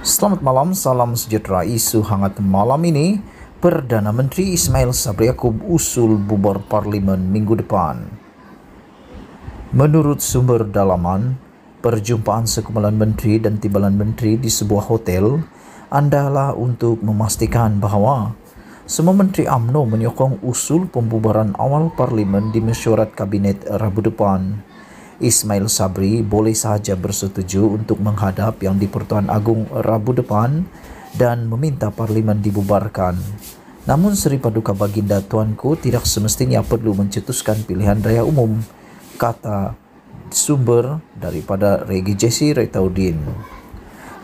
Selamat malam, salam sejahtera. Isu hangat malam ini, Perdana Menteri Ismail Sabri Yaakob usul bubar parlimen minggu depan. Menurut sumber dalaman, perjumpaan sekumpulan menteri dan timbalan menteri di sebuah hotel adalah untuk memastikan bahwa semua menteri AMNO menyokong usul pembubaran awal parlimen di mesyuarat kabinet Rabu depan. Ismail Sabri boleh sahaja bersetuju untuk menghadap yang di-Pertuan Agung Rabu depan dan meminta parlimen dibubarkan. Namun Seri Paduka Baginda Tuanku tidak semestinya perlu mencetuskan pilihan raya umum, kata sumber daripada Regi Jesse Retaudin.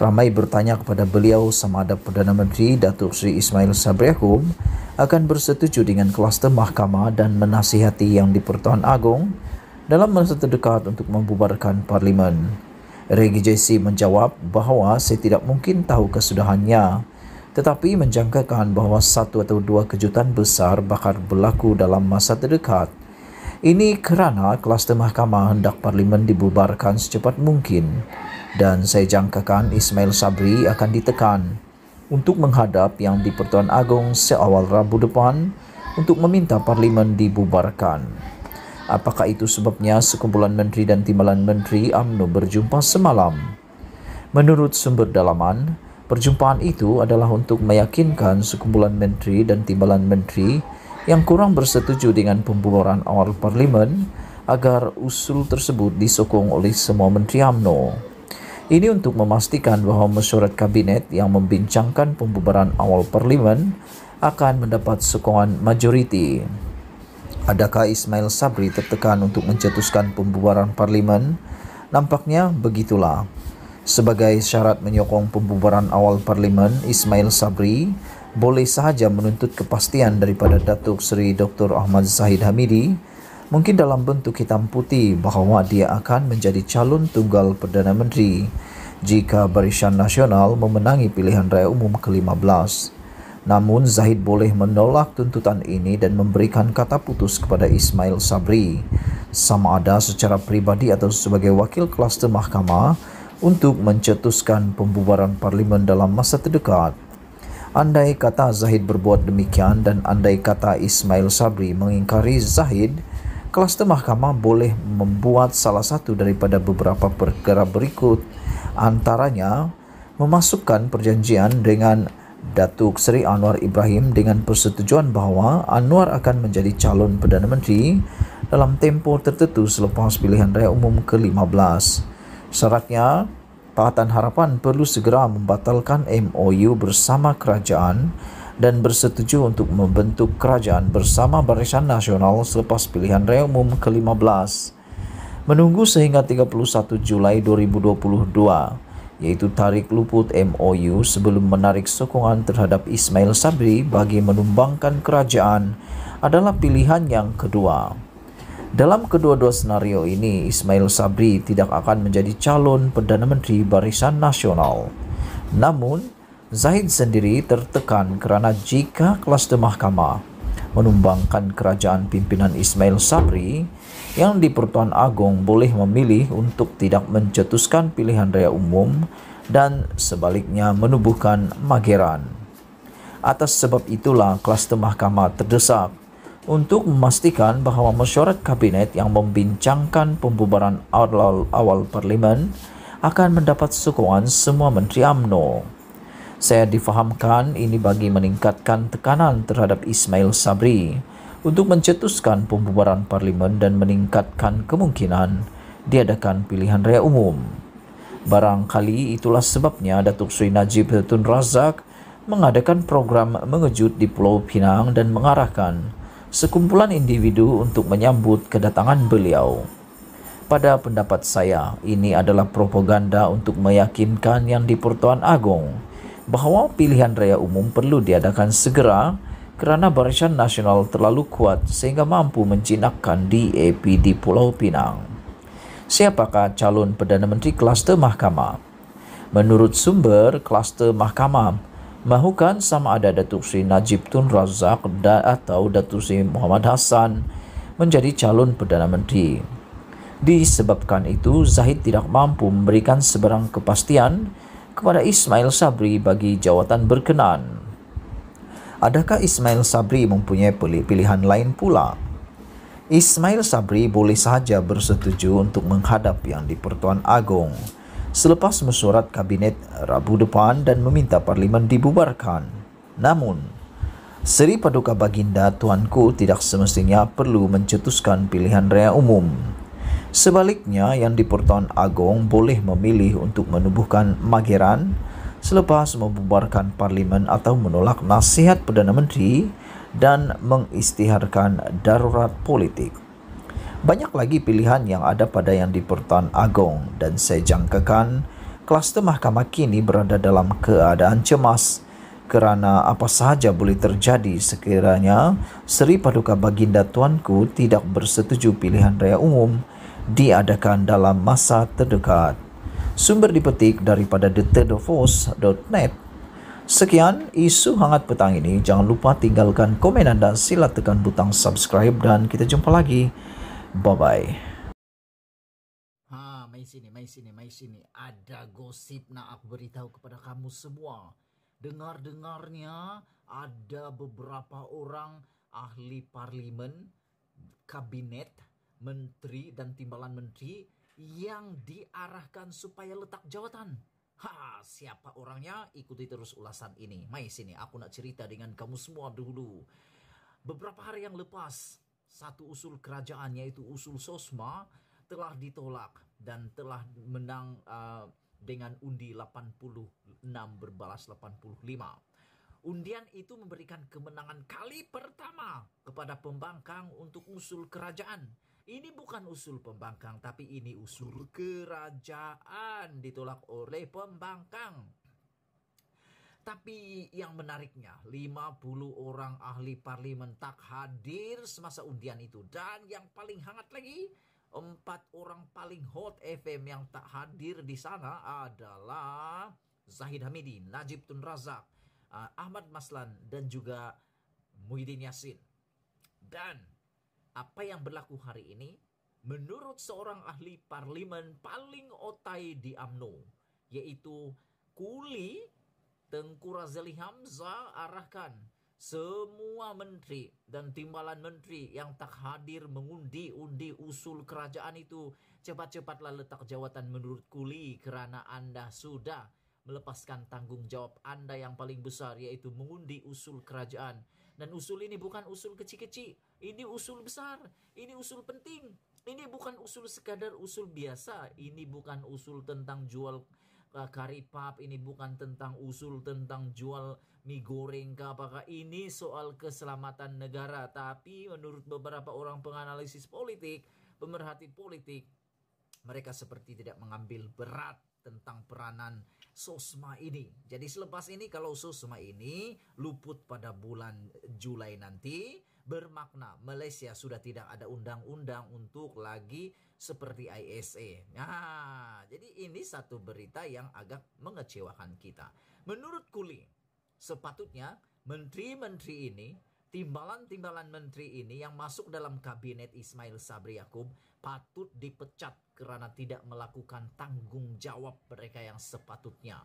Ramai bertanya kepada beliau sama ada Perdana Menteri Datuk Sri Ismail Sabri Akum akan bersetuju dengan kluster mahkamah dan menasihati yang di-Pertuan Agung. dalam masa terdekat untuk membubarkan parlimen. Regi JC menjawab bahawa saya tidak mungkin tahu kesudahannya tetapi menjangkakan bahawa satu atau dua kejutan besar bakal berlaku dalam masa terdekat. Ini kerana kluster mahkamah hendak parlimen dibubarkan secepat mungkin dan saya jangkakan Ismail Sabri akan ditekan untuk menghadap yang di Pertuan Agong seawal Rabu depan untuk meminta parlimen dibubarkan. Apakah itu sebabnya sekumpulan menteri dan timbalan menteri AMNO berjumpa semalam? Menurut sumber dalaman, perjumpaan itu adalah untuk meyakinkan sekumpulan menteri dan timbalan menteri yang kurang bersetuju dengan pembubaran awal parlimen agar usul tersebut disokong oleh semua menteri AMNO. Ini untuk memastikan bahwa mesyuarat kabinet yang membincangkan pembubaran awal parlimen akan mendapat sokongan majoriti. Adakah Ismail Sabri tertekan untuk mencetuskan pembubaran parlimen? Nampaknya begitulah. Sebagai syarat menyokong pembubaran awal parlimen, Ismail Sabri boleh sahaja menuntut kepastian daripada Datuk Seri Dr. Ahmad Zahid Hamidi mungkin dalam bentuk hitam putih bahawa dia akan menjadi calon tunggal Perdana Menteri jika Barisan Nasional memenangi pilihan raya umum ke-15. Namun Zahid boleh menolak tuntutan ini dan memberikan kata putus kepada Ismail Sabri. Sama ada secara pribadi atau sebagai wakil klaster mahkamah untuk mencetuskan pembubaran parlimen dalam masa terdekat. Andai kata Zahid berbuat demikian dan andai kata Ismail Sabri mengingkari Zahid, klaster mahkamah boleh membuat salah satu daripada beberapa perkara berikut, antaranya memasukkan perjanjian dengan Datuk Seri Anwar Ibrahim dengan persetujuan bahawa Anwar akan menjadi calon Perdana Menteri dalam tempoh tertentu selepas pilihan raya umum ke-15. Syaratnya, Pakatan Harapan perlu segera membatalkan MOU bersama kerajaan dan bersetuju untuk membentuk kerajaan bersama Barisan Nasional selepas pilihan raya umum ke-15. Menunggu sehingga 31 Julai 2022. yaitu tarik luput MOU sebelum menarik sokongan terhadap Ismail Sabri bagi menumbangkan kerajaan adalah pilihan yang kedua. Dalam kedua-dua senario ini, Ismail Sabri tidak akan menjadi calon Perdana Menteri Barisan Nasional. Namun, Zahid sendiri tertekan kerana jika kelas mahkamah menumbangkan kerajaan pimpinan Ismail Sabri yang di Pertuan Agong boleh memilih untuk tidak mencetuskan pilihan raya umum dan sebaliknya menubuhkan mageran. Atas sebab itulah kelas mahkamah terdesak untuk memastikan bahwa mesyuarat kabinet yang membincangkan pembubaran awal, awal parlimen akan mendapat sokongan semua menteri AMNO. Saya difahamkan ini bagi meningkatkan tekanan terhadap Ismail Sabri untuk mencetuskan pembubaran parlimen dan meningkatkan kemungkinan diadakan pilihan raya umum. Barangkali itulah sebabnya Datuk Sri Najib Tun Razak mengadakan program mengejut di Pulau Pinang dan mengarahkan sekumpulan individu untuk menyambut kedatangan beliau. Pada pendapat saya, ini adalah propaganda untuk meyakinkan yang di Pertuan Agong bahwa pilihan raya umum perlu diadakan segera kerana Barisan Nasional terlalu kuat sehingga mampu menjinakkan DAP di Pulau Pinang. Siapakah calon Perdana Menteri Kluster Mahkamah? Menurut sumber Kluster Mahkamah, mahukan sama ada Datuk Seri Najib Tun Razak atau Datuk Seri Muhammad Hassan menjadi calon Perdana Menteri. Disebabkan itu, Zahid tidak mampu memberikan sebarang kepastian kepada Ismail Sabri bagi jawatan berkenan. Adakah Ismail Sabri mempunyai pilihan lain pula? Ismail Sabri boleh sahaja bersetuju untuk menghadap yang di Pertuan Agong selepas mesyuarat kabinet Rabu depan dan meminta parlimen dibubarkan. Namun, Seri Paduka Baginda Tuanku tidak semestinya perlu mencetuskan pilihan raya umum. Sebaliknya, yang di Pertuan Agong boleh memilih untuk menubuhkan mageran selepas membubarkan parlimen atau menolak nasihat Perdana Menteri dan mengistiharkan darurat politik. Banyak lagi pilihan yang ada pada yang di Pertuan Agong dan saya jangkakan kluster mahkamah kini berada dalam keadaan cemas kerana apa sahaja boleh terjadi sekiranya Seri Paduka Baginda Tuanku tidak bersetuju pilihan raya umum diadakan dalam masa terdekat. Sumber dipetik daripada thetedofos.net. Sekian isu hangat petang ini. Jangan lupa tinggalkan komen Anda, sila tekan butang subscribe dan kita jumpa lagi. Bye bye. Ha, mai sini, mai sini, mai sini. Ada gosip nak aku beritahu kepada kamu semua. Dengar-dengarnya ada beberapa orang ahli parlimen kabinet menteri dan timbalan menteri yang diarahkan supaya letak jawatan. Ha, siapa orangnya? Ikuti terus ulasan ini. Mai sini, aku nak cerita dengan kamu semua dulu. Beberapa hari yang lepas, satu usul kerajaan yaitu usul Sosma telah ditolak dan telah menang uh, dengan undi 86 berbalas 85. Undian itu memberikan kemenangan kali pertama kepada pembangkang untuk usul kerajaan ini bukan usul pembangkang, tapi ini usul kerajaan ditolak oleh pembangkang. Tapi yang menariknya, 50 orang ahli parlimen tak hadir semasa undian itu. Dan yang paling hangat lagi, empat orang paling hot FM yang tak hadir di sana adalah Zahid Hamidi, Najib Tun Razak, eh, Ahmad Maslan, dan juga Muhyiddin Yassin. Dan apa yang berlaku hari ini menurut seorang ahli parlimen paling otai di AMNO yaitu Kuli Tengku Razali Hamzah arahkan semua menteri dan timbalan menteri yang tak hadir mengundi-undi usul kerajaan itu cepat-cepatlah letak jawatan menurut kuli kerana Anda sudah melepaskan tanggung jawab Anda yang paling besar yaitu mengundi usul kerajaan dan usul ini bukan usul kecil-kecil ini usul besar, ini usul penting. Ini bukan usul sekadar usul biasa, ini bukan usul tentang jual uh, kari ini bukan tentang usul tentang jual mie goreng ke apakah ini soal keselamatan negara. Tapi menurut beberapa orang penganalisis politik, pemerhati politik, mereka seperti tidak mengambil berat tentang peranan sosma ini. Jadi selepas ini kalau sosma ini luput pada bulan Juli nanti, bermakna Malaysia sudah tidak ada undang-undang untuk lagi seperti ISA. Nah, jadi ini satu berita yang agak mengecewakan kita. Menurut Kuli, sepatutnya menteri-menteri ini Timbalan-timbalan menteri ini yang masuk dalam kabinet Ismail Sabri Yaakob patut dipecat karena tidak melakukan tanggung jawab mereka yang sepatutnya.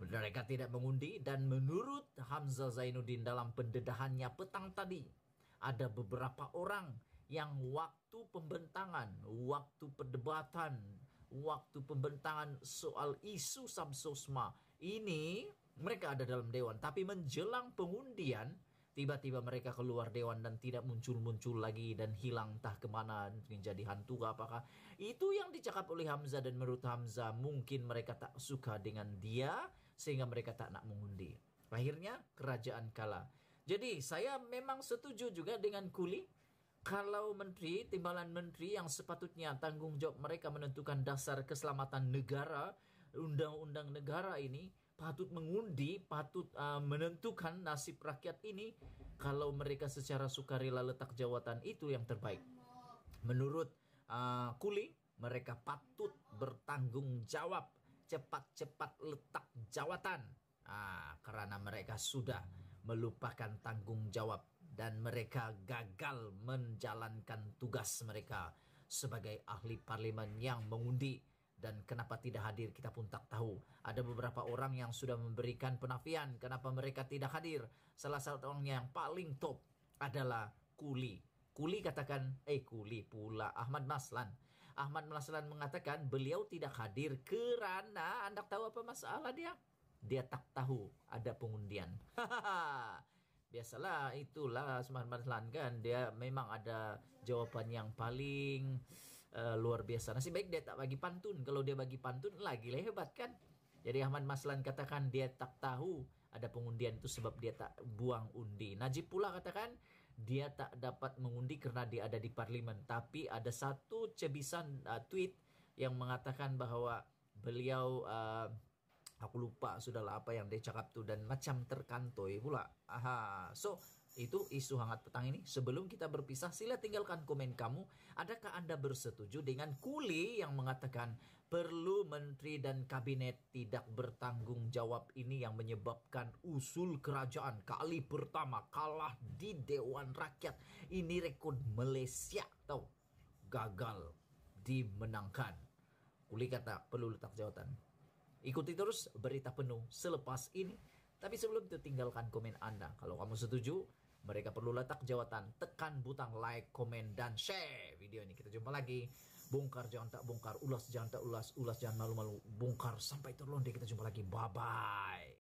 Mereka tidak mengundi dan menurut Hamzah Zainuddin dalam pendedahannya petang tadi, ada beberapa orang yang waktu pembentangan, waktu perdebatan, waktu pembentangan soal isu samsosma ini mereka ada dalam dewan tapi menjelang pengundian tiba-tiba mereka keluar dewan dan tidak muncul-muncul lagi dan hilang entah kemana mungkin jadi hantu apakah itu yang dicakap oleh Hamzah dan menurut Hamzah mungkin mereka tak suka dengan dia sehingga mereka tak nak mengundi akhirnya kerajaan kalah jadi saya memang setuju juga dengan kuli kalau menteri, timbalan menteri yang sepatutnya tanggung jawab mereka menentukan dasar keselamatan negara, undang-undang negara ini patut mengundi, patut uh, menentukan nasib rakyat ini kalau mereka secara sukarela letak jawatan itu yang terbaik. Menurut uh, Kuli, mereka patut bertanggung jawab cepat-cepat letak jawatan. Ah, karena mereka sudah melupakan tanggung jawab dan mereka gagal menjalankan tugas mereka sebagai ahli parlimen yang mengundi dan kenapa tidak hadir kita pun tak tahu. Ada beberapa orang yang sudah memberikan penafian kenapa mereka tidak hadir. Salah satu orangnya yang paling top adalah Kuli. Kuli katakan, eh Kuli pula Ahmad Maslan. Ahmad Maslan mengatakan beliau tidak hadir kerana anda tahu apa masalah dia dia tak tahu ada pengundian. Biasalah itulah Suman Matlan kan dia memang ada jawaban yang paling uh, luar biasa. Nasib baik dia tak bagi pantun. Kalau dia bagi pantun lagi lah hebat kan. Jadi Ahmad Maslan katakan dia tak tahu ada pengundian itu sebab dia tak buang undi. Najib pula katakan dia tak dapat mengundi karena dia ada di parlimen. Tapi ada satu cebisan uh, tweet yang mengatakan bahwa beliau uh, aku lupa sudahlah apa yang dia cakap tuh dan macam terkantoi pula aha so itu isu hangat petang ini sebelum kita berpisah sila tinggalkan komen kamu adakah anda bersetuju dengan kuli yang mengatakan perlu menteri dan kabinet tidak bertanggung jawab ini yang menyebabkan usul kerajaan kali pertama kalah di dewan rakyat ini rekod Malaysia tahu gagal dimenangkan kuli kata perlu letak jawatan Ikuti terus berita penuh selepas ini. Tapi sebelum itu tinggalkan komen Anda. Kalau kamu setuju, mereka perlu letak jawatan, tekan butang like, komen, dan share video ini. Kita jumpa lagi. Bongkar jangan tak bongkar, ulas jangan tak ulas, ulas jangan malu-malu, bongkar sampai terlonde. Kita jumpa lagi. Bye-bye.